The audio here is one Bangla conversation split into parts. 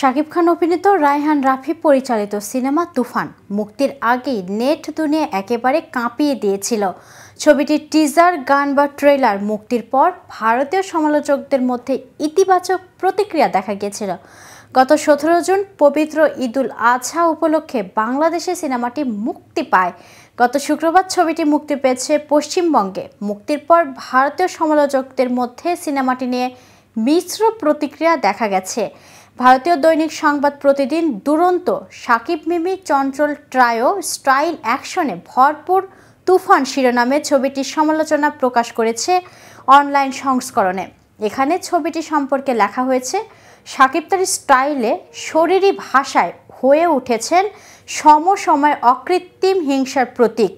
শাকিব খান অভিনীত রায়হান রাফি পরিচালিত সিনেমা তুফান মুক্তির আগেই নেট দুনিয়া একেবারে কাঁপিয়ে দিয়েছিল ছবিটির টিজার গান বা ট্রেলার মুক্তির পর ভারতীয় সমালোচকদের মধ্যে ইতিবাচক প্রতিক্রিয়া দেখা গিয়েছিল গত সতেরো জুন পবিত্র ঈদুল আজহা উপলক্ষে বাংলাদেশে সিনেমাটি মুক্তি পায় গত শুক্রবার ছবিটি মুক্তি পেয়েছে পশ্চিমবঙ্গে মুক্তির পর ভারতীয় সমালোচকদের মধ্যে সিনেমাটি নিয়ে মিশ্র প্রতিক্রিয়া দেখা গেছে ভারতীয় দৈনিক সংবাদ প্রতিদিন দুরন্ত সাকিব মিমি চঞ্চল ট্রায়ো স্টাইল অ্যাকশনে ভরপুর তুফান শিরোনামে ছবিটির সমালোচনা প্রকাশ করেছে অনলাইন সংস্করণে এখানে ছবিটি সম্পর্কে লেখা হয়েছে সাকিব তার স্টাইলে শরীরী ভাষায় হয়ে উঠেছেন সমসময় অকৃত্রিম হিংসার প্রতীক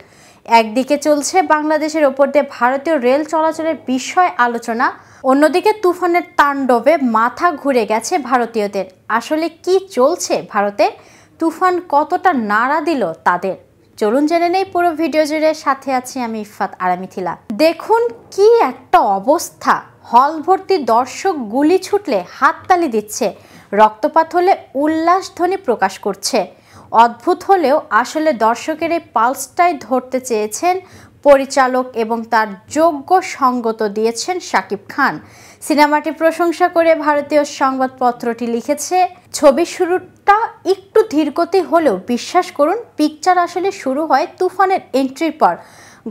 একদিকে চলছে বাংলাদেশের ওপর দিয়ে ভারতীয় রেল চলাচলের বিষয় আলোচনা অন্যদিকে তুফানের তাণ্ডবে মাথা ঘুরে গেছে ভারতীয়দের আসলে কি চলছে ভারতে তুফান কতটা নাড়া দিল তাদের চলুন জেনে নেই পুরো ভিডিও জুড়ে সাথে আছি আমি ইফাত আরামিথিলা দেখুন কি একটা অবস্থা হল ভর্তি দর্শক গুলি ছুটলে হাততালি দিচ্ছে রক্তপাত হলে উল্লাস ধ্বনি প্রকাশ করছে অদ্ভুত হলেও আসলে দর্শকের এই পালসটাই ধরতে চেয়েছেন পরিচালক এবং তার যোগ্য সঙ্গত দিয়েছেন শাকিব খান সিনেমাটি প্রশংসা করে ভারতীয় সংবাদপত্রটি লিখেছে ছবির শুরুটা একটু ধীরগতি হলেও বিশ্বাস করুন পিকচার আসলে শুরু হয় তুফানের এন্ট্রির পর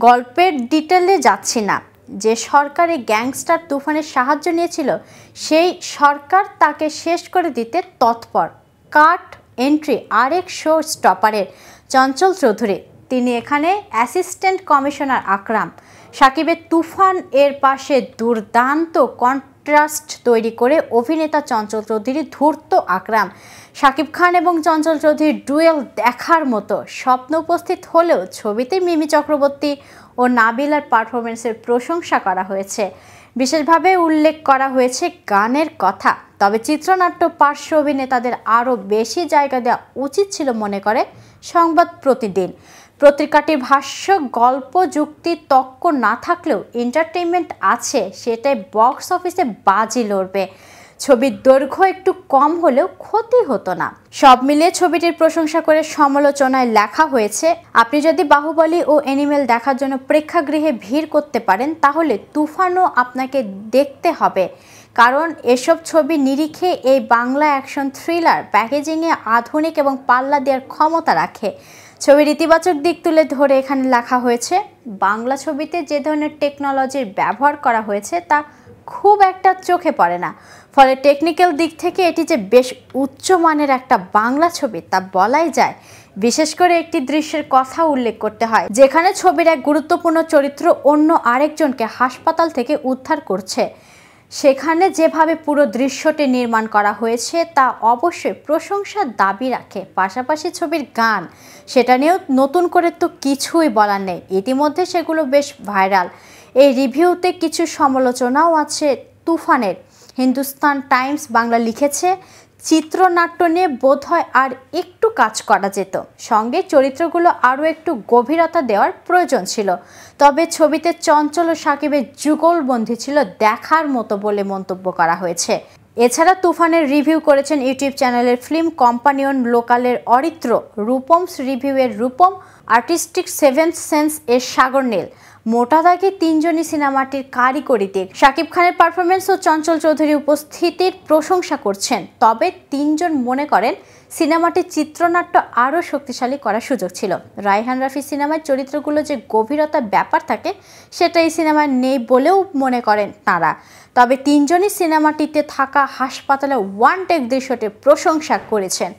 গল্পের ডিটেলে যাচ্ছি না যে সরকারে গ্যাংস্টার তুফানের সাহায্য নিয়েছিল সেই সরকার তাকে শেষ করে দিতে তৎপর কাট এন্ট্রি আরেক শো স্টপারের চঞ্চল চৌধুরী তিনি এখানে অ্যাসিস্ট্যান্ট কমিশনার আকরাম সাকিবের তুফান এর পাশে দুর্দান্ত কন্ট্রাস্ট তৈরি করে অভিনেতা চঞ্চল চৌধুরী ধূর্ত আকরাম শাকিব খান এবং চঞ্চল চৌধুরীর ডুয়েল দেখার মতো স্বপ্ন উপস্থিত হলেও ছবিতে মিমি চক্রবর্তী ও নাবিলার পারফরমেন্সের প্রশংসা করা হয়েছে বিশেষভাবে উল্লেখ করা হয়েছে গানের কথা তবে চিত্রনাট্য পার্শ্ব অভিনেতাদের আরও বেশি জায়গা দেওয়া উচিত ছিল মনে করে সংবাদ প্রতিদিন পত্রিকাটির ভাষ্য গল্প যুক্তি তক্ক না থাকলেও এন্টারটেইনমেন্ট আছে সেটাই বক্স অফিসে বাজি লড়বে ছবির দৈর্ঘ্য একটু কম হলেও ক্ষতি হতো না সব মিলিয়ে ছবিটির প্রশংসা করে সমালোচনায় লেখা হয়েছে আপনি যদি বাহুবলী ও এনিমেল দেখার জন্য প্রেক্ষাগৃহে ভিড় করতে পারেন তাহলে তুফানও আপনাকে দেখতে হবে কারণ এসব ছবি নিরিখে এই বাংলা অ্যাকশন থ্রিলার প্যাকেজিংয়ে আধুনিক এবং পাল্লা দেওয়ার ক্ষমতা রাখে ছবির ইতিবাচক দিক তুলে ধরে এখানে লেখা হয়েছে বাংলা ছবিতে যে ধরনের টেকনোলজির ব্যবহার করা হয়েছে তা খুব একটা চোখে পড়ে না ফলে টেকনিক্যাল দিক থেকে এটি যে বেশ উচ্চমানের একটা বাংলা ছবি তা বলাই যায় বিশেষ করে একটি দৃশ্যের কথা উল্লেখ করতে হয় যেখানে ছবির এক গুরুত্বপূর্ণ চরিত্র অন্য আরেকজনকে হাসপাতাল থেকে উদ্ধার করছে সেখানে যেভাবে পুরো দৃশ্যটি নির্মাণ করা হয়েছে তা অবশ্যই প্রশংসার দাবি রাখে পাশাপাশি ছবির গান সেটা নিয়েও নতুন করে তো কিছুই বলার নেই ইতিমধ্যে সেগুলো বেশ ভাইরাল এই রিভিউতে কিছু সমালোচনাও আছে তুফানের হিন্দুস্তান টাইমস বাংলা লিখেছে চিত্রনাট্য নিয়ে বোধ হয় আর একটু কাজ করা যেত সঙ্গে চরিত্রগুলো আরও একটু গভীরতা দেওয়ার প্রয়োজন ছিল তবে ছবিতে চঞ্চল ও সাকিবের যুগলবন্দি ছিল দেখার মতো বলে মন্তব্য করা হয়েছে এছাড়া তুফানের রিভিউ করেছেন ইউটিউব চ্যানেলের ফিল্ম কম্পানিয়ন লোকালের অরিত্র রূপমস রিভিউয়ের রূপম আর্টিস্টিক সেভেন্থ সেন্স এর সাগর নীল মোটা দাগে তিনজনই সিনেমাটির কারিগরিতে শাকিব খানের পারফরমেন্স ও চঞ্চল চৌধুরী উপস্থিতির প্রশংসা করছেন তবে তিনজন মনে করেন সিনেমাটির চিত্রনাট্য আরও শক্তিশালী করার সুযোগ ছিল রায়হান রাফি সিনেমার চরিত্রগুলো যে গভীরতা ব্যাপার থাকে সেটা এই সিনেমায় নেই বলেও মনে করেন তাঁরা তবে তিনজনই সিনেমাটিতে থাকা হাসপাতালে ওয়ান টেক দৃশ্যটির প্রশংসা করেছেন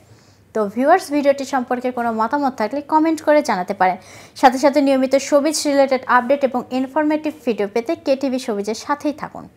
তো ভিউয়ার্স ভিডিওটি সম্পর্কে কোনো মতামত থাকলে কমেন্ট করে জানাতে পারেন সাথে সাথে নিয়মিত সবিজ রিলেটেড আপডেট এবং ইনফরমেটিভ ভিডিও পেতে কেটিভি সবিজের সাথেই থাকুন